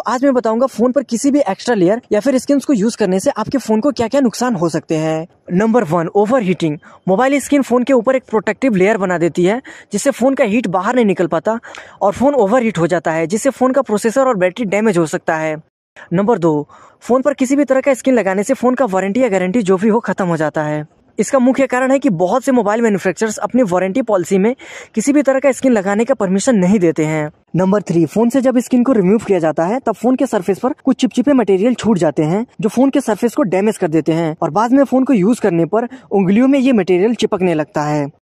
तो आज मैं बताऊंगा फोन पर किसी भी एक्स्ट्रा लेयर या फिर स्किन को यूज करने से आपके फोन को क्या क्या नुकसान हो सकते हैं number one over heating mobile screen phone के ऊपर एक प्रोटेक्टिव लेयर बना देती है जिससे फोन का हीट बाहर नहीं निकल पाता और फोन ओवर हीट हो जाता है जिससे फोन का प्रोसेसर और बैटरी डैमेज हो सकता है नंबर दो फोन पर किसी भी तरह का स्किन लगाने से फोन का वारंटी या गारंटी जो भी हो खत्म हो जाता है इसका मुख्य कारण है कि बहुत से मोबाइल मैन्युफैक्चरर्स अपनी वारंटी पॉलिसी में किसी भी तरह का स्किन लगाने का परमिशन नहीं देते हैं नंबर थ्री फोन से जब स्किन को रिमूव किया जाता है तब फोन के सरफेस पर कुछ चिपचिपे मटेरियल छूट जाते हैं जो फोन के सरफेस को डैमेज कर देते हैं और बाद में फोन को यूज करने पर उंगलियों में ये मटेरियल चिपकने लगता है